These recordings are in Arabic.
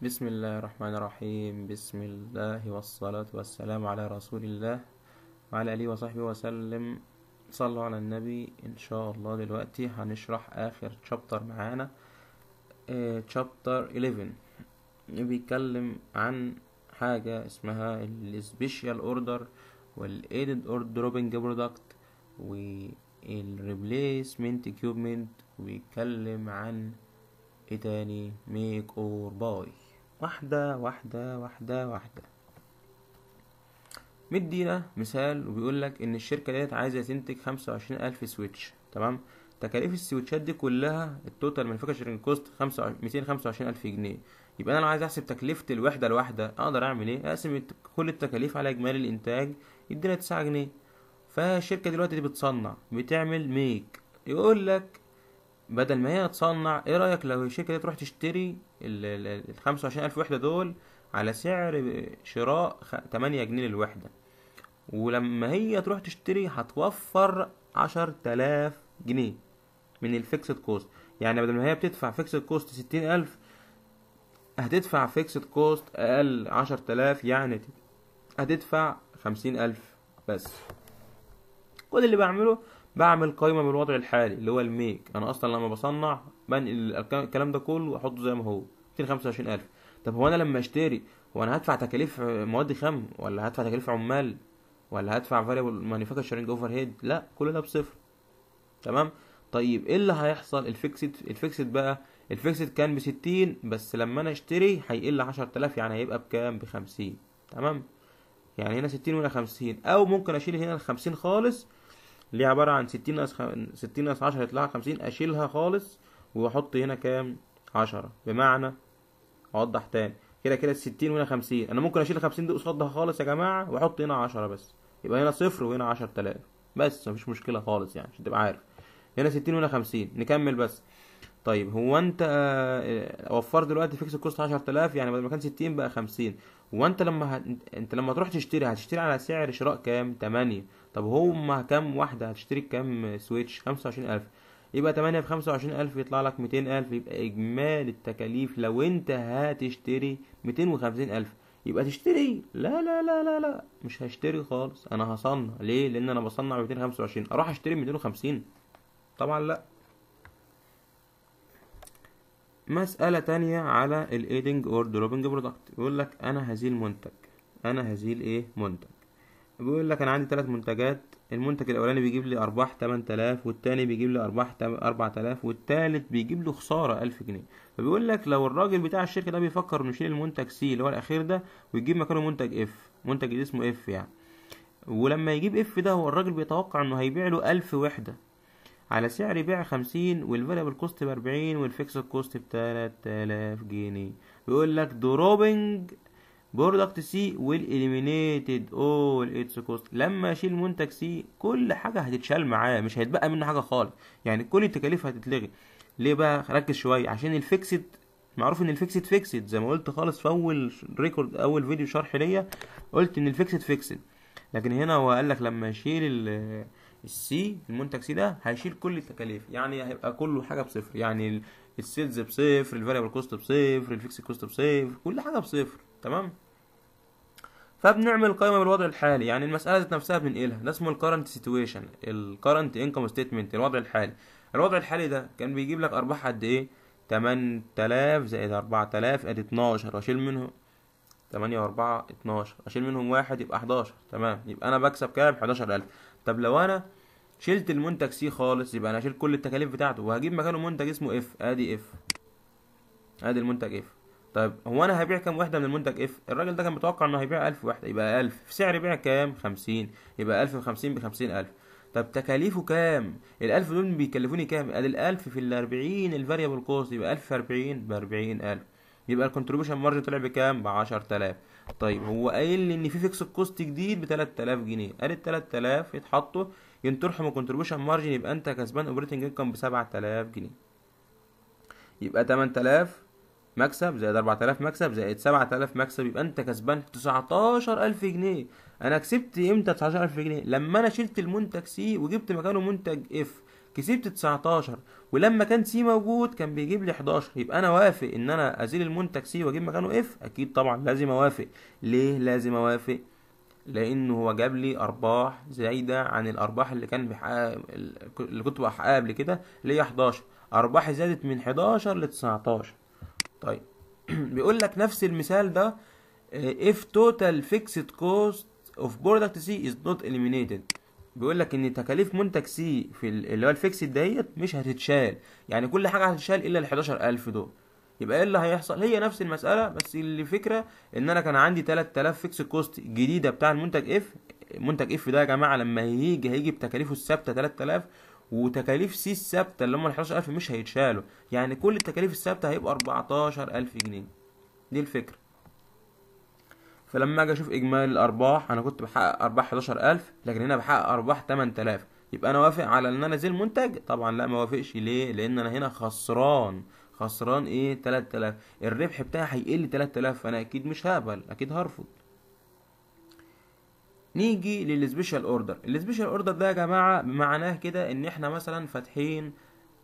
بسم الله الرحمن الرحيم بسم الله والصلاة والسلام على رسول الله وعلى آله وصحبه وسلم صلوا على النبي إن شاء الله دلوقتي هنشرح آخر شابتر معانا شابتر آه، 11 بيتكلم عن حاجة اسمها السبيشيال اوردر والايدد اوردر دروبنج برودكت والريبليسمنت كيوبمنت وبيتكلم عن ايه تاني ميك اور باي واحدة واحدة واحدة واحدة مدينا مثال وبيقول لك ان الشركة ديت عايزة تنتج خمسة وعشرين الف سويتش تمام تكاليف السويتشات دي كلها التوتال من فكرة مانيفاكتشرنج كوست ميتين خمسة وعشرين الف جنيه يبقى انا لو عايز احسب تكلفة الوحدة الواحدة اقدر اعمل ايه اقسم كل التكاليف على اجمالي الانتاج يدينا تسعة جنيه فالشركة دلوقتي دي بتصنع بتعمل ميك يقول لك بدل ما هي تصنع ايه رايك لو الشركه دي تروح تشتري ال 25000 وحده دول على سعر شراء 8 جنيه للوحده ولما هي تروح تشتري هتوفر 10000 جنيه من الفيكسد كوست يعني بدل ما هي بتدفع فيكسد كوست 60000 هتدفع فيكسد كوست اقل 10000 يعني هتدفع 50000 بس كل اللي بعمله بعمل قائمه بالوضع الحالي اللي هو الميك انا اصلا لما بصنع بنقل الكلام ده كله واحطه زي ما هو 225000 طب هو انا لما اشتري هو انا هدفع تكاليف مواد خام ولا هدفع تكاليف عمال ولا هدفع فاليبل مانيفاكتشرنج اوفر هيد لا كل ده بصفر تمام طيب ايه اللي هيحصل الفيكسد الفيكسد بقى الفيكسد كان ب 60 بس لما انا اشتري هيقل 10000 يعني هيبقى بكام ب 50 تمام يعني هنا 60 وهنا 50 او ممكن اشيل هنا ال 50 خالص اللي هي عباره عن 60 اس 60 اس 10 يطلع 50 اشيلها خالص واحط هنا كام 10 بمعنى اوضح تاني كده كده 60 وهنا 50 انا ممكن اشيل 50 دي قصادها خالص يا جماعه واحط هنا 10 بس يبقى هنا صفر وهنا 10000 بس مفيش مشكله خالص يعني عشان تبقى عارف هنا 60 وهنا 50 نكمل بس طيب هو انت آه, آه، وفرت دلوقتي فيكس الكوست 10000 يعني بدل ما كان 60 بقى 50 وانت لما هت... انت لما تروح تشتري هتشتري على سعر شراء كام 8 طب هما كام واحده هتشتري كام سويتش 25000 يبقى 8 في 25000 يطلع لك 200000 يبقى اجمالي التكاليف لو انت هتشتري 250000 يبقى تشتري لا لا لا لا لا مش هشتري خالص انا هصنع ليه لان انا بصنع 225 اروح اشتري 250 طبعا لا مسألة تانية على الايدنج اور دروبنج برودكت يقول لك انا هزيل منتج انا هزيل ايه منتج بيقول لك انا عندي ثلاث منتجات المنتج الاولاني بيجيب لي ارباح 8000 والتاني بيجيب لي ارباح 4000 والتالت بيجيب له خساره 1000 جنيه فبيقول لك لو الراجل بتاع الشركه ده بيفكر انه يشيل المنتج سي اللي هو الاخير ده ويجيب مكانه منتج اف منتج اسمه اف يعني ولما يجيب اف ده هو الراجل بيتوقع انه هيبيع له 1000 وحده على سعر بيع خمسين والفاليبل كوست بأربعين والفيكس كوست بتلات آلاف جنيه بيقول لك دروبنج برودكت سي والإليمينيتد اول اتس كوست لما اشيل منتج سي كل حاجه هتتشال معاه مش هيتبقى منه حاجه خالص يعني كل التكاليف هتتلغي ليه بقى ركز شويه عشان الفيكسد معروف ان الفيكسد فيكسد زي ما قلت خالص في اول ريكورد اول فيديو شرح ليا قلت ان الفيكسد فيكسد لكن هنا هو قال لك لما اشيل السي المنتج سي ده هيشيل كل التكاليف يعني هيبقى كله حاجه بصفر يعني السيلز بصفر الفاريبل كوست بصفر الفيكس كوست بصفر كل حاجه بصفر تمام فبنعمل قائمه بالوضع الحالي يعني المساله ذات نفسها بننقلها ده اسمه الكرنت سيتويشن الكرنت انكم ستيتمنت الوضع الحالي الوضع الحالي ده كان بيجيب لك ارباح قد ايه 8000 زائد 4000 ادي 12 واشيل منهم 8 و4 12 اشيل منهم واحد يبقى 11 تمام يبقى انا بكسب كام 11000 طب لو انا شلت المنتج سي خالص يبقى انا هشيل كل التكاليف بتاعته وهجيب مكانه منتج اسمه اف ادي اف ادي المنتج اف طيب هو انا هبيع كام وحده من المنتج اف الراجل ده كان متوقع انه هيبيع 1000 وحده يبقى 1000 في سعر بيع كام 50 يبقى 1000 ب 50 ب 50000 طب تكاليفه كام ال 1000 دول بيكلفوني كام ادي ال 1000 في ال 40 الفاريبل كوست يبقى 1000 في 40 ب 40000 يبقى الكونتريبيوشن مارجن طلع بكام ب 10000 طيب هو قايل لي ان في فيكس كوست جديد ب 3000 جنيه قال ال 3000 يتحطوا ينطرحوا من كونتريبيوشن مارجن يبقى انت كسبان اوبريتنج انكم ب 7000 جنيه يبقى 8000 مكسب زائد 4000 مكسب زائد 7000 مكسب يبقى انت كسبان 19000 جنيه انا كسبت امتى 19000 جنيه لما انا شلت المنتج سي وجبت مكانه منتج اف كسبت 19 ولما كان سي موجود كان بيجيب لي 11 يبقى انا وافق ان انا ازيل المنتج سي واجيب مكانه اف اكيد طبعا لازم اوافق ليه لازم اوافق لانه هو جاب لي ارباح زايده عن الارباح اللي كان بيحقق اللي كنت بحققها قبل كده اللي هي 11 ارباحي زادت من 11 ل 19 طيب بيقول لك نفس المثال ده if آه، total fixed cost of product C is not eliminated بيقول لك ان تكاليف منتج سي في اللي هو الفيكسد دهيت مش هتتشال يعني كل حاجه هتتشال الا ال 11000 دول يبقى ايه اللي هيحصل هي نفس المساله بس الفكره ان انا كان عندي 3000 فيكس كوست جديده بتاع المنتج اف منتج اف ده يا جماعه لما هيجي هيجي بتكاليفه الثابته 3000 وتكاليف سي الثابته اللي هم ال 11000 مش هيتشالوا يعني كل التكاليف الثابته هيبقى 14000 جنيه دي الفكره فلما اجي اشوف اجمالي الارباح انا كنت بحقق ارباح 11000 لكن هنا بحقق ارباح 8000 يبقى انا وافق على ان انا ازيل المنتج طبعا لا ما وافقش ليه لان انا هنا خسران خسران ايه 3000 الربح بتاعي هيقل 3000 فانا اكيد مش هقبل اكيد هرفض نيجي للسبيشال اوردر السبيشال اوردر ده يا جماعه معناه كده ان احنا مثلا فاتحين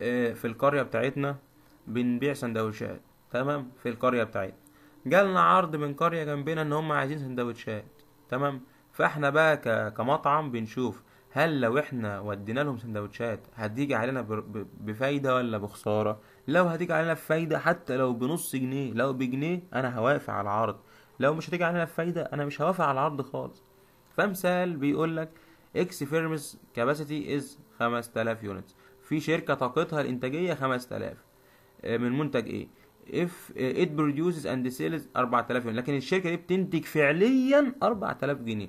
آه، في القريه بتاعتنا بنبيع سندوتشات تمام في القريه بتاعتنا جالنا عرض من قرية جنبنا ان هم عايزين سندوتشات تمام فاحنا بقى كمطعم بنشوف هل لو احنا ودينا لهم سندوتشات هتيجي علينا بفايدة ولا بخسارة لو هتيجي علينا بفايدة حتى لو بنص جنيه لو بجنيه انا هوافق على العرض لو مش هتيجي علينا بفايدة انا مش هوافق على العرض خالص فمثال بيقول لك اكس فيرمس كاباسيتي از 5000 يونتس في شركة طاقتها الانتاجية 5000 آه، من منتج ايه if uh, it produces and sells 4000 جنيه لكن الشركه دي بتنتج فعليا 4000 جنيه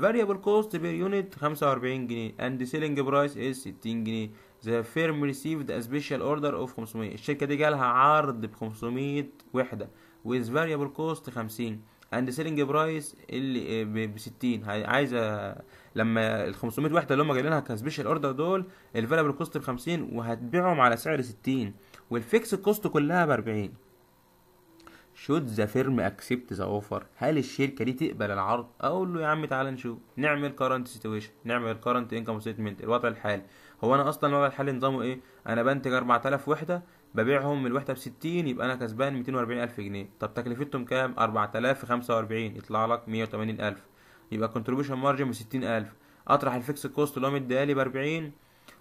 variable cost per unit 45 جنيه and selling price is 60 جنيه the firm received a special order of 500 الشركه دي جالها عرض ب 500 وحده with variable cost 50 and selling price اللي uh, ب 60 عايزه لما ال 500 وحده اللي هم جايبينها كسبيشال اوردر دول الفاليبل كوست ب 50 وهتبيعهم على سعر 60 والفيكس كوست كلها ب 40 شوت ذا فيرم اكسبت ذا اوفر هل الشركه دي تقبل العرض اقول له يا عم تعالى نشوف نعمل كارنت سيتويشن نعمل كارنت انكم ستمنت الوضع الحالي هو انا اصلا الوضع الحالي نظامه ايه انا بنتج 4000 وحده ببيعهم الوحده ب 60 يبقى انا كسبان 240000 جنيه طب تكلفتهم كام 4000 في 45 يطلع لك 180000 يبقى كونتريبيوشن مارجن ب 60000 اطرح الفيكس كوست اللي هو مديها لي ب 40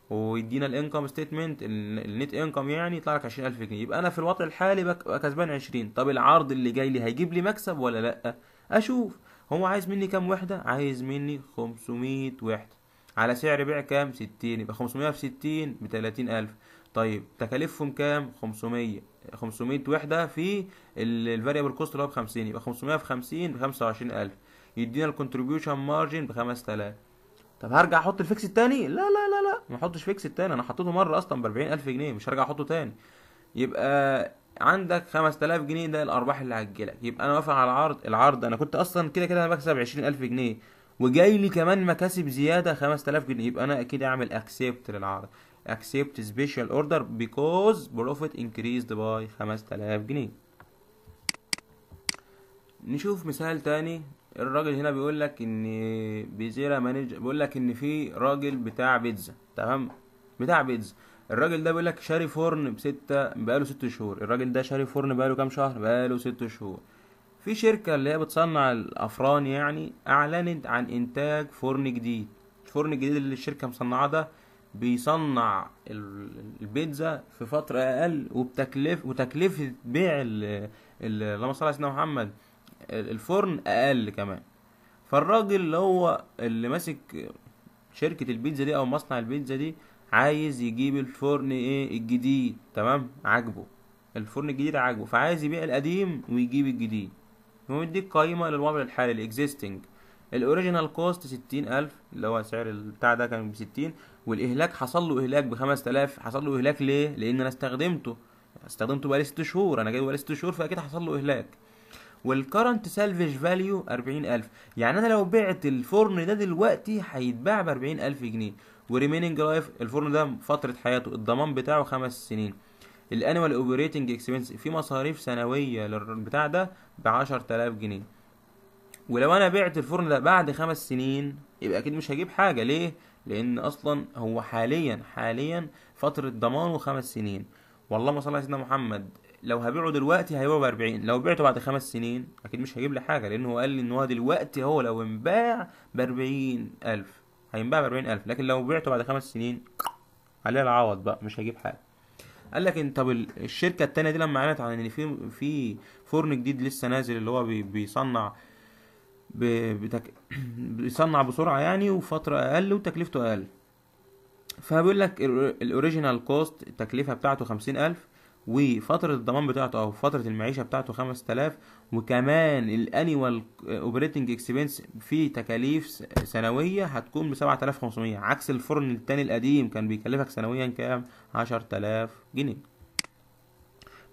ويدينا الانكم ستيتمنت النت انكم يعني يطلع لك 20000 جنيه يبقى انا في الوضع الحالي ببقى كسبان 20 طب العرض اللي جاي لي هيجيب لي مكسب ولا لا اشوف هو عايز مني كام وحده عايز مني 500 وحده على سعر بيع كام 60 يبقى 500 في 60 ب 30000 طيب تكاليفهم كام 500 500 وحده في الفاريبل كوست اللي هو ب 50 يبقى 500 في 50 ب 25000 يدينا الكونتريبيوشن مارجن ب 5000 طب هرجع احط الفيكس التاني لا لا لا لا ما احطش فيكس التاني انا حطيته مره اصلا ب 40000 جنيه مش هرجع احطه تاني يبقى عندك 5000 جنيه ده الارباح اللي هتجيلك يبقى انا وافق على العرض العرض انا كنت اصلا كده كده انا بكسب 20000 جنيه وجاي لي كمان مكاسب زياده 5000 جنيه يبقى انا اكيد اعمل اكسبت للعرض اكسبت سبيشال اوردر بيكوز بروفيت انكريزد باي 5000 جنيه نشوف مثال تاني الراجل هنا بيقول لك ان بيزيرا مانج بيقول لك ان في راجل بتاع بيتزا تمام بتاع بيتزا الراجل ده بيقول لك شاري فرن بستة بقاله ست شهور الراجل ده شاري فرن بقاله كام شهر بقاله ست شهور في شركة اللي هي بتصنع الأفران يعني أعلنت عن إنتاج فرن جديد الفرن الجديد اللي الشركة مصنعاه ده بيصنع البيتزا في فترة أقل وبتكلف وتكلفة بيع اللهم صل على سيدنا محمد الفرن اقل كمان فالراجل اللي هو اللي ماسك شركة البيتزا دي او مصنع البيتزا دي عايز يجيب الفرن ايه الجديد تمام عاجبه الفرن الجديد عاجبه فعايز يبيع القديم ويجيب الجديد ومديك قائمة للوضع الحالي الاكزيستنج الاوريجينال كوست ستين الف اللي هو سعر البتاع ده كان بستين والاهلاك حصل له اهلاك بخمس تلاف حصل له اهلاك ليه لان انا استخدمته استخدمته بقالي ست شهور انا جايبه بقالي ست شهور فاكيد حصل له اهلاك والكرنت سالفج فاليو 40000 يعني انا لو بعت الفرن ده دلوقتي هيتباع ب 40000 جنيه وريميننج لايف الفرن ده فتره حياته الضمان بتاعه خمس سنين الانوال اوبريتنج اكسبنس في مصاريف سنويه للبتاع ده ب 10000 جنيه ولو انا بعت الفرن ده بعد خمس سنين يبقى اكيد مش هجيب حاجه ليه لان اصلا هو حاليا حاليا فتره ضمانه خمس سنين والله صل على سيدنا محمد لو هبيعه دلوقتي هيبيعه ب 40 لو بعته بعد خمس سنين اكيد مش هيجيب لي حاجه لان هو قال لي ان هو دلوقتي هو لو انباع ب 40000 هينباع ب 40000 لكن لو بعته بعد خمس سنين عليه العوض بقى مش هيجيب حاجه قال لك ان طب الشركه التانية دي لما قالت عن ان في في فرن جديد لسه نازل اللي هو بيصنع بتك... بيصنع بسرعه يعني وفتره اقل وتكلفته اقل فبيقول لك الاوريجينال كوست التكلفه بتاعته خمسين الف وفترة الضمان بتاعته أو فترة المعيشة بتاعته 5000 وكمان الانيوال اوبريتنج اكسبنس في تكاليف سنوية هتكون ب 7500 عكس الفرن التاني القديم كان بيكلفك سنويا كام 10000 جنيه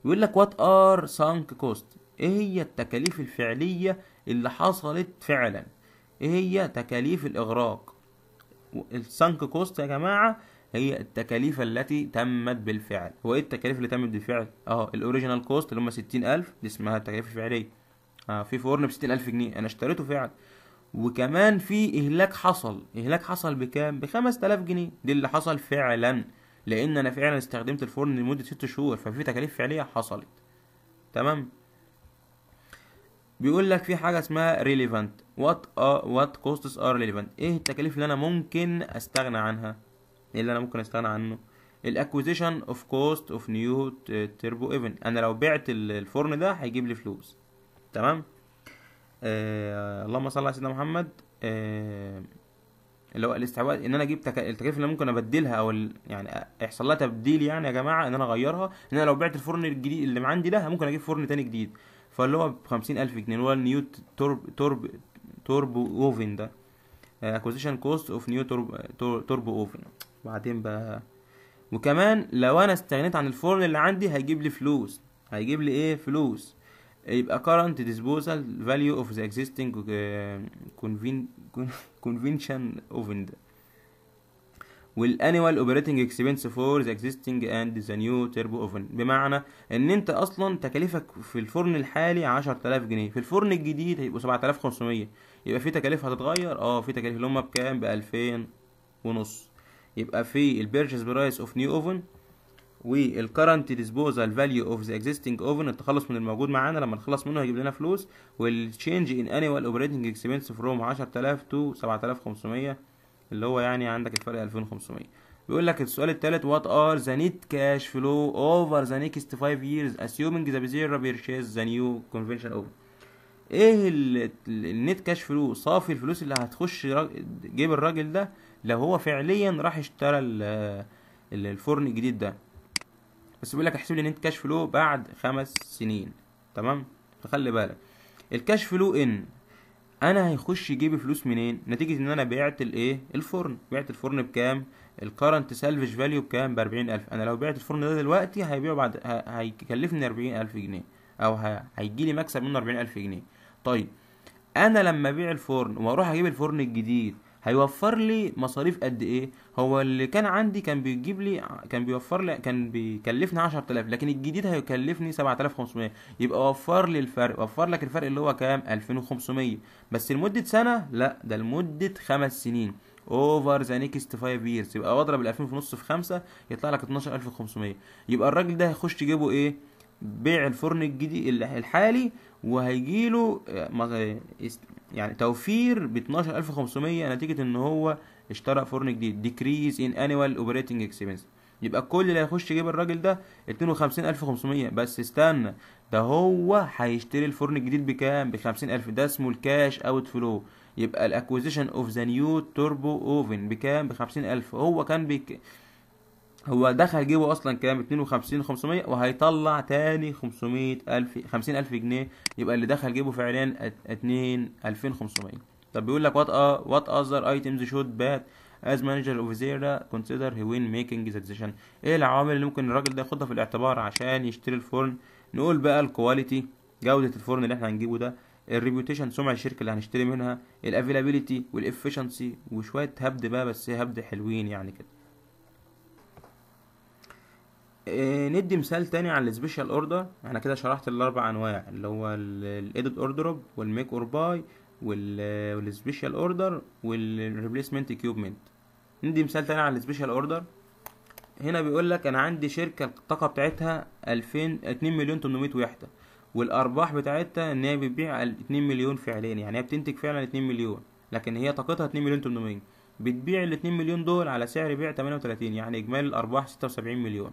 بيقول لك وات ار سانك كوست ايه هي التكاليف الفعلية اللي حصلت فعلا ايه هي تكاليف الاغراق السانك كوست يا جماعة هي التكاليف التي تمت بالفعل هو ايه التكاليف اللي تمت بالفعل اه الاوريجينال كوست اللي هم 60000 دي اسمها التكاليف الفعليه اه في فرن ب 60000 جنيه انا اشتريته فعلا وكمان في اهلاك حصل اهلاك حصل بكام ب 5000 جنيه دي اللي حصل فعلا لان انا فعلا استخدمت الفرن لمده 6 شهور ففي تكاليف فعليه حصلت تمام بيقول لك في حاجه اسمها ريليفانت وات are وات كوستس ار ريليفانت ايه التكاليف اللي انا ممكن استغنى عنها ايه اللي انا ممكن استغنى عنه الاكوزيشن اوف كوست اوف نيو تيربو ايفن انا لو بعت الفرن ده هيجيب لي فلوس تمام آه اللهم صل على سيدنا محمد آه اللي هو الاستحواذ ان انا اجيب تك... التكاليف اللي ممكن ابدلها او ال... يعني يحصل لها تبديل يعني يا جماعه ان انا اغيرها ان انا لو بعت الفرن الجديد اللي عندي ده ممكن اجيب فرن تاني جديد فاللي هو ب 50000 جنيه اللي هو النيو تورب تورب توربو اوفن ده اكوزيشن كوست اوف نيو توربو اوفن بعدين بقى وكمان لو انا استغنيت عن الفرن اللي عندي هيجيب لي فلوس هيجيب لي ايه فلوس يبقى current disposal value of the existing uh, convention oven والانوال اوبريتنج اكسبنس فور ذا اكزيستنج اند ذا نيو تيربو اوفن بمعنى ان انت اصلا تكاليفك في الفرن الحالي 10000 جنيه في الفرن الجديد هيبقوا 7500 يبقى في تكاليف هتتغير اه في تكاليف اللي هم بكام ب 2000 ونص يبقى في البيرشيز برايس اوف نيو اوفن والكرنت ديسبوزال فاليو اوف ذا اكزيستنج اوفن التخلص من الموجود معانا لما نخلص منه هيجيب لنا فلوس والتشينج ان انيوال اوبريتنج اكسبنس فروم 10000 تو 7500 اللي هو يعني عندك الفرق 2500 بيقول لك السؤال الثالث وات ار ذا نيت كاش فلو اوفر ذا نيكست 5 ييرز اسيومنج ذا بيزيرا بيرشيز ذا نيو convention اوفن ايه النت كاش فلو صافي الفلوس اللي هتخش جيب الراجل ده لو هو فعليا راح اشترى الفرن الجديد ده بس بيقول لك احسب لي نت كاش فلو بعد خمس سنين تمام فخلي بالك الكاش فلو ان انا هيخش يجيب فلوس منين نتيجه ان انا بعت الايه الفرن بعت الفرن بكام الكرنت سالفج فاليو بكام ب 40000 انا لو بعت الفرن ده دلوقتي هيبيعه بعد هيكلفني 40000 جنيه او هيجي لي مكسب منه 40000 جنيه طيب انا لما ابيع الفرن واروح اجيب الفرن الجديد هيوفر لي مصاريف قد ايه هو اللي كان عندي كان بيجيب لي كان بيوفر لي كان بيكلفني 10000 لكن الجديد هيكلفني 7500 يبقى وفر لي الفرق وفر لك الفرق اللي هو كام 2500 بس لمده سنه لا ده لمده خمس سنين اوفر ذا نيكست 5 ييرز يبقى واضرب ال 2000 في نص في 5 يطلع لك 12500 يبقى الراجل ده هيخش يجيبه ايه بيع الفرن الجديد الحالي وهيجي له آه، يعني توفير ب 12500 نتيجه ان هو اشترى فرن جديد ديكريز ان انيوال اوبريتنج اكسبنس يبقى كل اللي هيخش يجيب الراجل ده 52500 بس استنى ده هو هيشتري الفرن الجديد بكام ب 50000 ده اسمه الكاش اوت فلو يبقى الاكوزيشن اوف ذا نيو توربو اوفن بكام ب 50000 هو كان بيك هو دخل جيبه اصلا كام 52 500 وهيطلع تاني 500 الف 50 الف جنيه يبقى اللي دخل جيبه فعليا 2 2500 طب بيقول لك وات وات اذر ايتمز شود بات از مانجر اوف زيرا كونسيدر هي وين ميكينج ذا ديسيشن ايه العوامل اللي ممكن الراجل ده ياخدها في الاعتبار عشان يشتري الفرن نقول بقى الكواليتي جوده الفرن اللي احنا هنجيبه ده الريبيوتيشن سمعه الشركه اللي هنشتري منها الافيلابيلتي والافشنسي وشويه هبد بقى بس هبد حلوين يعني كده آه، ندي مثال تاني على السبيشال اوردر احنا كده شرحت الاربع انواع اللي هو الايديت اوردر والميك اور باي والسبيشال اوردر والريبليسمنت كيوبمنت ندي مثال تاني على السبيشال اوردر هنا بيقول لك انا عندي شركه الطاقه بتاعتها 2000 2 مليون 800 وحده والارباح بتاعتها ان هي بتبيع 2 مليون فعليا يعني هي بتنتج فعلا 2 مليون لكن هي طاقتها 2 مليون 800 بتبيع ال 2 مليون دول على سعر بيع 38 يعني اجمالي الارباح 76 مليون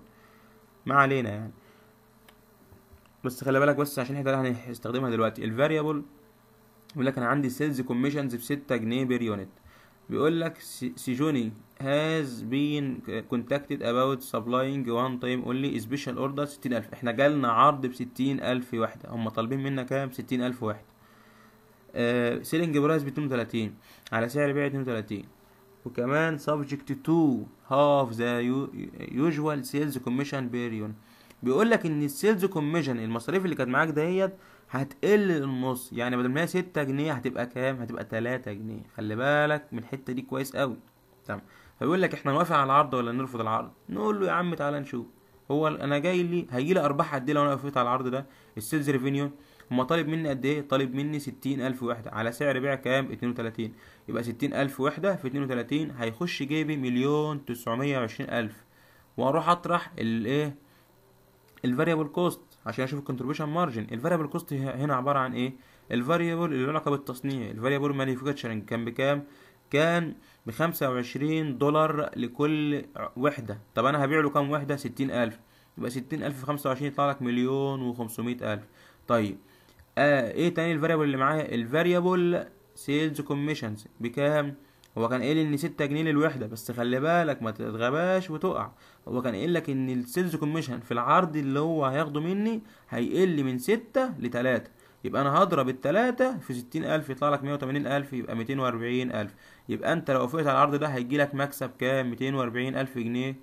ما علينا يعني بس خلي بالك بس عشان احنا هنستخدمها دلوقتي الفاريبل بيقول لك انا عندي سيلز كوميشنز ب 6 جنيه بير يونت بيقول لك سيجوني هاز بين كونتاكتد اباوت سبلاينج وان تايم اونلي سبيشال اوردر 60000 احنا جالنا عرض ب 60000 وحده هم طالبين منا كام 60000 وحده سيلينج برايس ب 32 على سعر بيع 32 وكمان سبجكت تو هاف ذا يوجوال سيلز كوميشن بيريون بيقول لك ان السيلز كوميشن المصاريف اللي كانت معاك ديت هتقل للنص يعني بدل ما هي 6 جنيه هتبقى كام هتبقى 3 جنيه خلي بالك من الحته دي كويس قوي تمام فيقول لك احنا نوافق على العرض ولا نرفض العرض نقول له يا عم تعالى نشوف هو انا جاي لي هيجي لي ارباح قد ايه لو انا وافقت على العرض ده السيلز ريفينيو هما طالب مني قد ايه طالب مني ستين الف وحده على سعر بيع كام اتنين وتلاتين يبقى ستين الف وحده في اتنين وتلاتين هيخش جيبي مليون تسعمية وعشرين الف واروح اطرح الايه الفاريبل كوست عشان اشوف الكونتريبيوشن مارجن الفاريبل كوست هنا عباره عن ايه الفاريبل اللي له علاقه بالتصنيع الفاريبل مانيفاكتشرنج كان بكام كان بخمسة وعشرين دولار لكل وحدة طب أنا هبيع له كام وحدة ستين ألف يبقى ستين ألف في خمسة وعشرين يطلع لك مليون وخمسمائة ألف طيب آه ايه تاني الفاريبل اللي معايا الفاريبل سيلز كوميشنز بكام هو كان قايل ان 6 جنيه للوحده بس خلي بالك ما تتغباش وتقع هو كان قايل لك ان السيلز كوميشن في العرض اللي هو هياخده مني هيقل من 6 ل 3 يبقى انا هضرب التلاتة في 60000 الف يطلع لك 180000 الف يبقى 240000 الف يبقى انت لو وافقت على العرض ده هيجي لك مكسب كام 240000 الف جنيه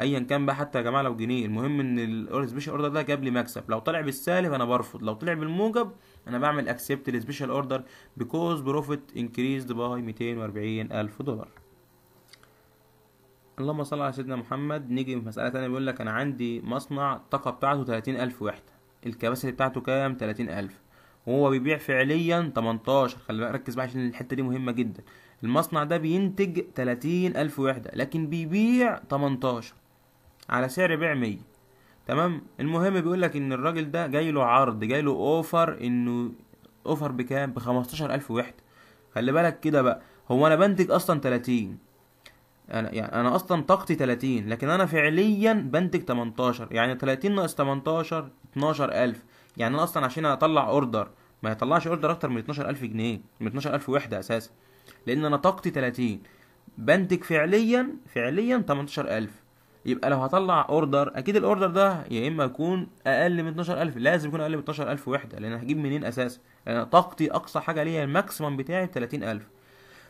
ايا كان بقى حتى يا جماعه لو جنيه المهم ان السبيشال اوردر ده جاب لي مكسب لو طلع بالسالب انا برفض لو طلع بالموجب انا بعمل اكسبت السبيشال اوردر بيكوز بروفيت انكريزد باي 240 الف دولار اللهم صل على سيدنا محمد نيجي في مسألة ثانيه بيقول لك أنا عندي مصنع الطاقة بتاعته 30000 ألف وحدة الكباسيتي بتاعته كام 30000 ألف وهو بيبيع فعليا 18 خلي بالك ركز بقى عشان الحتة دي مهمة جدا المصنع ده بينتج 30000 ألف وحدة لكن بيبيع 18 على سعر بيع 100 تمام المهم بيقول لك ان الراجل ده جاي له عرض جاي له اوفر انه اوفر بكام ب 15000 وحده خلي بالك كده بقى هو انا بنتج اصلا 30 انا يعني انا اصلا طاقتي 30 لكن انا فعليا بنتج 18 يعني 30 ناقص 18 12000 يعني انا اصلا عشان اطلع اوردر ما يطلعش اوردر اكتر من 12000 جنيه من 12000 وحده اساسا لان انا طاقتي 30 بنتج فعليا فعليا 18000 يبقى لو هطلع اوردر اكيد الاوردر ده يا اما يكون اقل من 12000 لازم يكون اقل من 12000 وحده لان هجيب منين اساسا لان طاقتي اقصى حاجه ليا الماكسيمم بتاعي ب 30000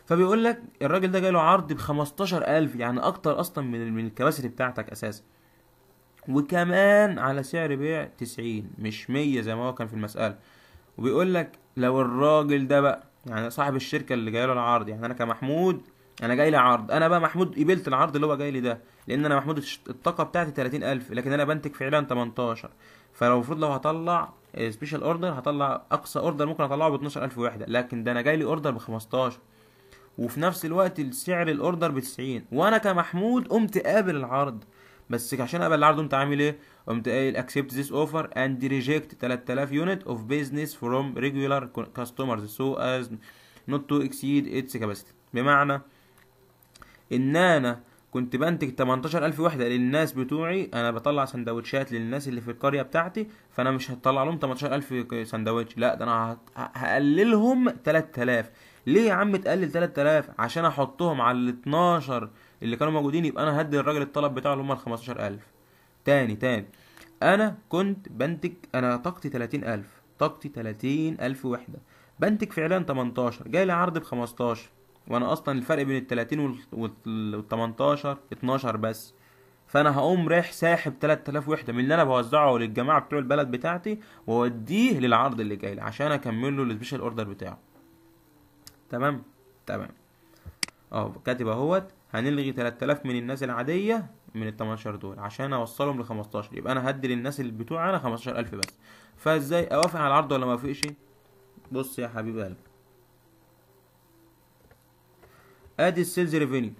فبيقول لك الراجل ده له عرض ب 15000 يعني اكتر اصلا من من الكباسيتي بتاعتك اساسا وكمان على سعر بيع 90 مش 100 زي ما هو كان في المساله وبيقول لك لو الراجل ده بقى يعني صاحب الشركه اللي جاي له العرض يعني انا كمحمود انا جاي لي عرض انا بقى محمود قبلت العرض اللي هو جاي لي ده لان انا محمود الطاقه بتاعتي 30000 لكن انا بنتج فعلا 18 فلو المفروض لو هطلع سبيشال اوردر هطلع اقصى اوردر ممكن اطلعه ب 12000 وحده لكن ده انا جاي لي اوردر ب 15 وفي نفس الوقت السعر الاوردر ب 90 وانا كمحمود قمت قابل العرض بس عشان اقبل العرض قمت عامل ايه قمت قايل اكسبت ذيس اوفر اند ريجكت 3000 يونت اوف بيزنس فروم ريجولار كاستمرز سو از نوت تو اكسيد اتس كاباسيتي بمعنى ان انا كنت بنتج 18000 وحده للناس بتوعي انا بطلع سندوتشات للناس اللي في القريه بتاعتي فانا مش هطلع لهم 18000 سندوتش لا ده انا هقللهم 3000 ليه يا عم تقلل 3000 عشان احطهم على ال 12 اللي كانوا موجودين يبقى انا هدي الراجل الطلب بتاعه اللي هم ال 15000 تاني تاني انا كنت بنتج انا طاقتي 30000 طاقتي 30000 وحده بنتج فعلا 18 جاي لي عرض ب 15 وانا اصلا الفرق بين ال 30 وال 18 12 بس فانا هقوم رايح ساحب 3000 وحده من اللي انا بوزعه للجماعه بتوع البلد بتاعتي واوديه للعرض اللي جاي عشان اكمل له السبيشال اوردر بتاعه تمام تمام اه كاتب اهوت هنلغي 3000 من الناس العاديه من ال 18 دول عشان اوصلهم ل 15 يبقى انا هدي للناس اللي بتوعي انا 15000 بس فازاي اوافق على العرض ولا ما اوافقش بص يا حبيب قلبي ادي السيلز ريفينيو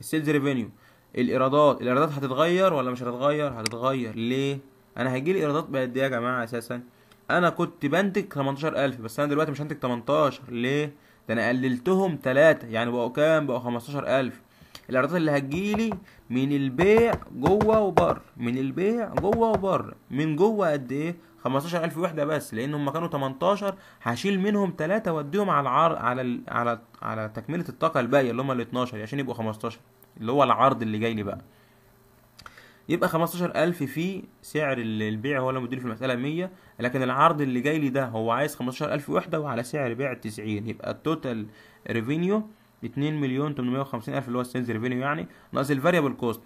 السيلز ريفينيو الايرادات الايرادات هتتغير ولا مش هتتغير هتتغير ليه انا هيجي لي ايرادات بقد ايه يا جماعه اساسا انا كنت بنتج 18000 بس انا دلوقتي مش هنتج 18 ليه ده انا قللتهم 3 يعني بقوا كام بقوا 15000 الايرادات اللي هتجي لي من البيع جوه وبره من البيع جوه وبره من جوه قد ايه 15000 وحده بس لان هم كانوا 18 هشيل منهم 3 واديهم على العرض على ال... على على تكمله الطاقه الباقيه اللي هم ال 12 عشان يبقوا 15 اللي هو العرض اللي جاي لي بقى يبقى 15000 في سعر البيع هو اللي مدير في المساله 100 لكن العرض اللي جاي لي ده هو عايز 15000 وحده وعلى سعر بيع 90 يبقى التوتال ريفينيو 2 مليون 850 الف اللي هو السيلز ريفينيو يعني ناقص الفاريبل كوست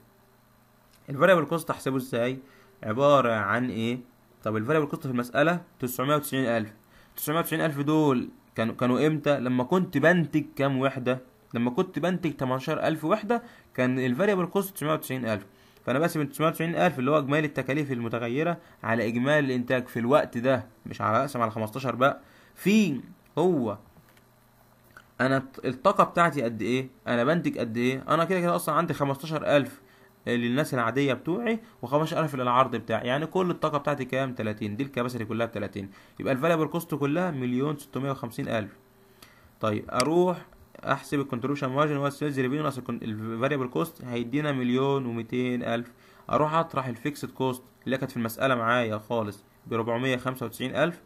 الفاريبل كوست هحسبه ازاي عباره عن ايه طب الفاليبل كوست في المساله 990000 990000 دول كانوا كانوا امتى لما كنت بنتج كام وحده لما كنت بنتج 18000 وحده كان الفاريبل كوست 990000 فانا بقسم ال 990000 اللي هو اجمالي التكاليف المتغيره على اجمالي الانتاج في الوقت ده مش على اقسم على 15 بقى في هو انا الطاقه بتاعتي قد ايه انا بنتج قد ايه انا كده كده اصلا عندي 15000 آه، للناس العاديه بتوعي و15000 للعرض بتاعي يعني كل الطاقه بتاعتي كام 30 دي الكباسيتي كلها ب 30 يبقى الفاليبل كوست كلها مليون 650 الف طيب اروح احسب الكونتريبيوشن مارجن هو السيلز ريفينيو ناقص الفاليبل كوست هيدينا مليون و200 الف اروح اطرح الفيكسد كوست اللي كانت في المساله معايا خالص ب 495 الف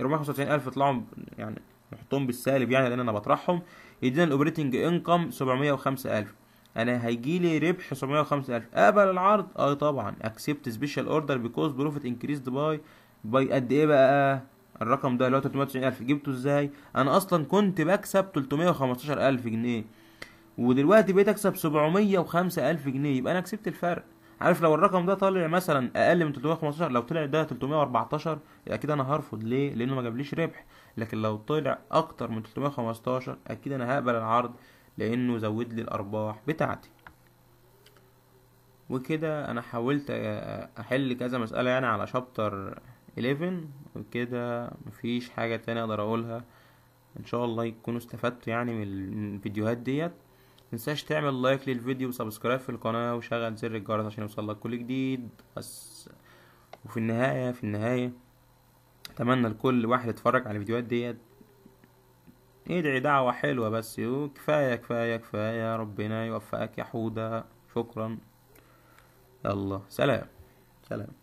495 الف طلعوا يعني نحطهم بالسالب يعني لان انا بطرحهم يدينا الاوبريتنج انكم 705 الف انا هيجي لي ربح 705000 اقبل العرض اه طبعا اكسبت سبيشال اوردر بيكوز بروفيت انكريزد باي باي قد ايه بقى الرقم ده اللي هو 390000 جبته ازاي انا اصلا كنت بكسب 315000 جنيه ودلوقتي بقيت اكسب 705000 جنيه يبقى انا كسبت الفرق عارف لو الرقم ده طالع مثلا اقل من 315 لو طلع ده 314 اكيد انا هرفض ليه لانه ما جابليش ربح لكن لو طلع اكتر من 315 اكيد انا هقبل العرض لانه زود لي الارباح بتاعتي وكده انا حاولت احل كذا مسألة يعني على شابتر 11 وكده مفيش حاجة تانية اقدر اقولها ان شاء الله يكونوا استفدتوا يعني من الفيديوهات ديت متنساش تعمل لايك للفيديو وسبسكرايب في القناة وشغل زر الجرس عشان يوصلك كل جديد بس وفي النهاية في النهاية اتمنى لكل واحد يتفرج على الفيديوهات ديت ادعي دعوة حلوة بس كفاية كفاية كفاية ربنا يوفقك يا حودة شكرا يلا سلام سلام